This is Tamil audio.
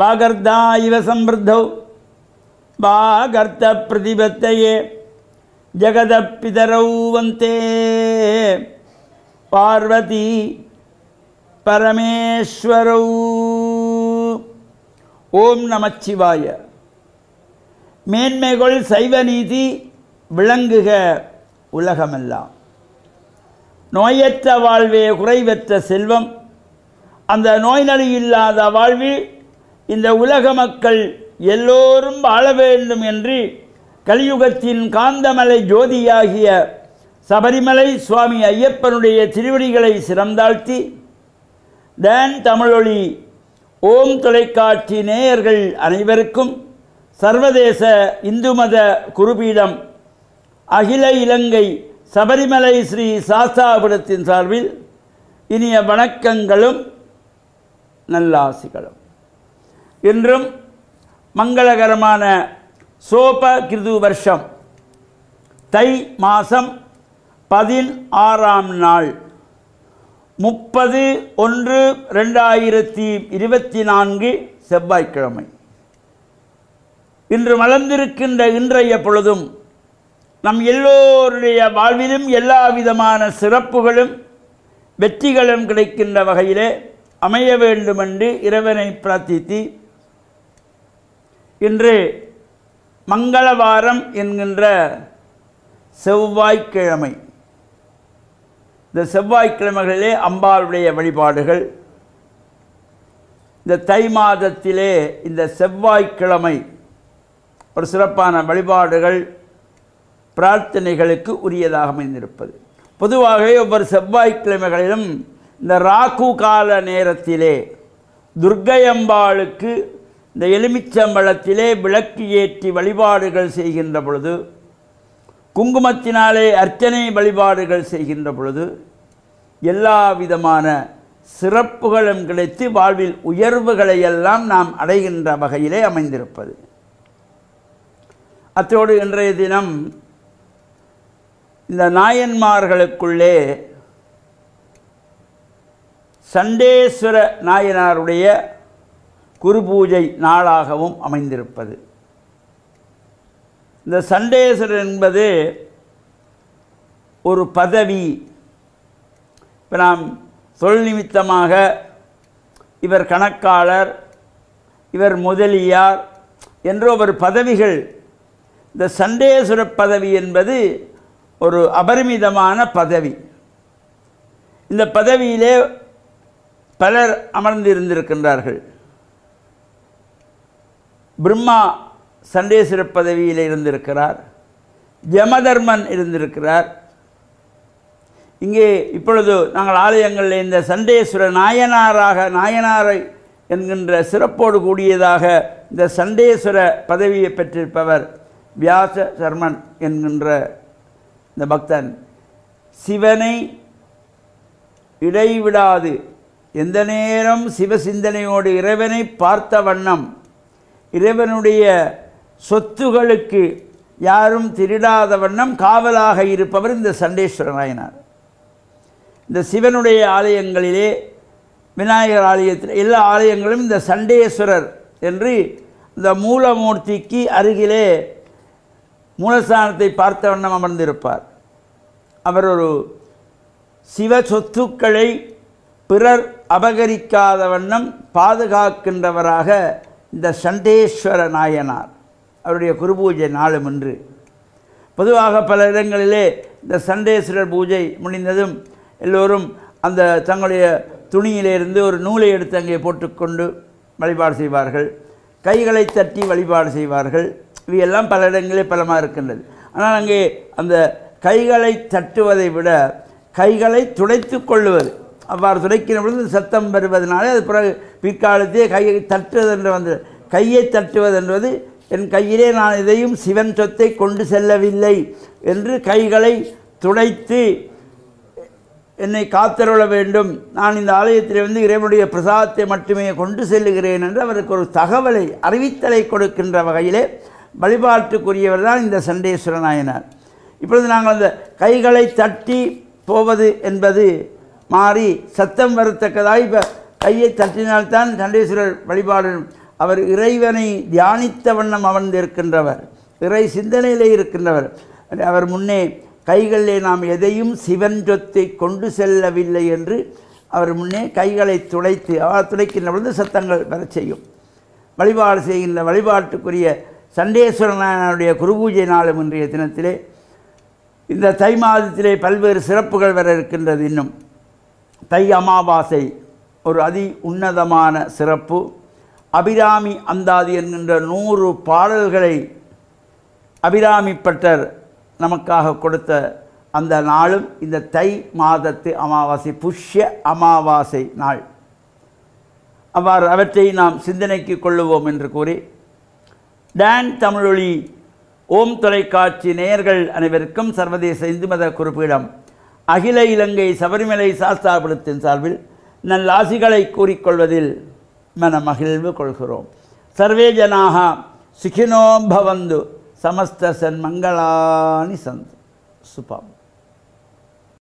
வாகர்த்தா இவ சம்பிருத்தௌ வாகர்த்த பிரதிபத்தையே ஜகத பிதரௌ வந்தே பார்வதி பரமேஸ்வரௌ ஓம் நமச்சிவாய மேன்மைகள் சைவ நீதி விளங்குக உலகமெல்லாம் நோயற்ற வாழ்வே குறைவற்ற செல்வம் அந்த நோய் நலி இல்லாத வாழ்வில் இந்த உலக மக்கள் எல்லோரும் வாழ வேண்டும் என்று கலியுகத்தின் காந்தமலை ஜோதியாகிய சபரிமலை சுவாமி ஐயப்பனுடைய திருவடிகளை சிறந்தாழ்த்தி டேன் தமிழொலி ஓம் தொலைக்காட்சி நேயர்கள் அனைவருக்கும் சர்வதேச இந்து மத குருபீடம் அகில இலங்கை சபரிமலை ஸ்ரீ சாஸ்தாபுரத்தின் சார்பில் இனிய வணக்கங்களும் நல்லாசிகளும் என்றும் மங்களகரமான சோப கிருது வருஷம் தை மாதம் பதினாறாம் நாள் முப்பது ஒன்று ரெண்டாயிரத்தி இருபத்தி நான்கு செவ்வாய்க்கிழமை இன்று வளர்ந்திருக்கின்ற இன்றைய பொழுதும் நம் எல்லோருடைய வாழ்விலும் எல்லா விதமான சிறப்புகளும் வெற்றிகளும் கிடைக்கின்ற வகையிலே அமைய வேண்டுமென்று இறைவனை பிரார்த்தித்து இன்று மங்களவாரம் என்கின்ற செவ்வாய்க்கிழமை இந்த செவ்வாய்க்கிழமைகளிலே அம்பாளுடைய வழிபாடுகள் இந்த தை மாதத்திலே இந்த செவ்வாய்க்கிழமை ஒரு சிறப்பான வழிபாடுகள் பிரார்த்தனைகளுக்கு உரியதாக அமைந்திருப்பது பொதுவாக ஒவ்வொரு செவ்வாய்க்கிழமைகளிலும் இந்த ராகு கால நேரத்திலே துர்க்கையம்பாளுக்கு இந்த எலுமிச்சம்பழத்திலே விளக்கு ஏற்றி வழிபாடுகள் செய்கின்ற பொழுது குங்குமத்தினாலே அர்ச்சனை வழிபாடுகள் செய்கின்ற பொழுது எல்லா விதமான சிறப்புகளும் கிடைத்து வாழ்வில் உயர்வுகளை எல்லாம் நாம் அடைகின்ற வகையிலே அமைந்திருப்பது அத்தோடு இன்றைய தினம் இந்த நாயன்மார்களுக்குள்ளே சண்டேஸ்வர நாயனாருடைய குரு பூஜை நாளாகவும் அமைந்திருப்பது இந்த சண்டேஸ்வரர் என்பது ஒரு பதவி இப்போ நாம் தொழில் நிமித்தமாக இவர் கணக்காளர் இவர் முதலியார் என்ற ஒரு பதவிகள் இந்த சண்டேஸ்வர பதவி என்பது ஒரு அபரிமிதமான பதவி இந்த பதவியிலே பலர் அமர்ந்திருந்திருக்கின்றார்கள் பிரம்மா சண்டேஸ்வர பதவியில் இருந்திருக்கிறார் ஜமதர்மன் இருந்திருக்கிறார் இங்கே இப்பொழுது நாங்கள் ஆலயங்களில் இந்த சண்டேஸ்வர நாயனாராக நாயனாரை என்கின்ற சிறப்போடு கூடியதாக இந்த சண்டேஸ்வர பதவியை பெற்றிருப்பவர் வியாச சர்மன் என்கின்ற இந்த பக்தன் சிவனை இடைவிடாது எந்த நேரம் சிவசிந்தனையோடு இறைவனை பார்த்த வண்ணம் இறைவனுடைய சொத்துகளுக்கு யாரும் திருடாத வண்ணம் காவலாக இருப்பவர் இந்த சண்டேஸ்வரனாயினார் இந்த சிவனுடைய ஆலயங்களிலே விநாயகர் ஆலயத்தில் எல்லா ஆலயங்களும் இந்த சண்டேஸ்வரர் என்று இந்த மூலமூர்த்திக்கு அருகிலே மூலஸ்தானத்தை பார்த்த வண்ணம் அமர்ந்திருப்பார் அவர் ஒரு சிவ சொத்துக்களை பிறர் அபகரிக்காத வண்ணம் பாதுகாக்கின்றவராக இந்த சண்டேஸ்வர நாயனார் அவருடைய குரு பூஜை நாளும் இன்று பொதுவாக பல இடங்களிலே இந்த சண்டேஸ்வரர் பூஜை முடிந்ததும் எல்லோரும் அந்த தங்களுடைய துணியிலிருந்து ஒரு நூலை எடுத்து அங்கே போட்டுக்கொண்டு வழிபாடு செய்வார்கள் கைகளை தட்டி வழிபாடு செய்வார்கள் இவையெல்லாம் பல இடங்களே பலமாக இருக்கின்றது ஆனால் அங்கே அந்த கைகளை தட்டுவதை விட கைகளை துடைத்து கொள்ளுவது அவ்வாறு துடைக்கிற பொழுது சத்தம் வருவதனாலே அது பிறகு பிற்காலத்தையே கையை தட்டுவதென்று வந்தது கையை தட்டுவதென்றது என் கையிலே நான் இதையும் சிவன் சொத்தை கொண்டு செல்லவில்லை என்று கைகளை துடைத்து என்னை காத்தருள வேண்டும் நான் இந்த ஆலயத்தில் வந்து இறைவனுடைய பிரசாதத்தை மட்டுமே கொண்டு செல்லுகிறேன் என்று அவருக்கு ஒரு தகவலை அறிவித்தலை கொடுக்கின்ற வகையிலே வழிபாட்டுக்குரியவர் தான் இந்த சண்டேஸ்வர ஆயினார் இப்பொழுது நாங்கள் அந்த கைகளை தட்டி போவது என்பது மாறி சத்தம் வரத்தக்கதாக இப்போ கையை தட்டினால்தான் சண்டேஸ்வரர் வழிபாடு அவர் இறைவனை தியானித்த வண்ணம் அமர்ந்திருக்கின்றவர் இறை சிந்தனையிலே இருக்கின்றவர் அவர் முன்னே கைகளிலே நாம் எதையும் சிவன் சொத்தை கொண்டு செல்லவில்லை என்று அவர் முன்னே கைகளை துளைத்து அவர் துளைக்கின்ற பொழுது சத்தங்கள் வர செய்யும் வழிபாடு செய்கின்ற வழிபாட்டுக்குரிய சண்டேஸ்வரனுடைய குருபூஜை நாளும் இன்றைய தினத்திலே இந்த தை மாதத்திலே பல்வேறு சிறப்புகள் வர இருக்கின்றது இன்னும் தை அமாவாசை ஒரு அதி உன்னதமான சிறப்பு அபிராமி அந்தாதி என்கின்ற நூறு பாடல்களை அபிராமி பட்டர் நமக்காக கொடுத்த அந்த நாளும் இந்த தை மாதத்து அமாவாசை புஷ்ய அமாவாசை நாள் அவ்வாறு அவற்றை நாம் சிந்தனைக்கு கொள்ளுவோம் என்று கூறி டான் தமிழொலி ஓம் தொலைக்காட்சி நேயர்கள் அனைவருக்கும் சர்வதேச இந்து மத குறிப்பிடம் அகில இலங்கை சபரிமலை சாஸ்தாபுரத்தின் சார்பில் நல்லாசிகளை கூறிக்கொள்வதில் மகிழ்வு கொள்கிறோம் சர்வே ஜனாக பவந்து சமஸ்த சன்மங்களானி சந்த் சுபாம்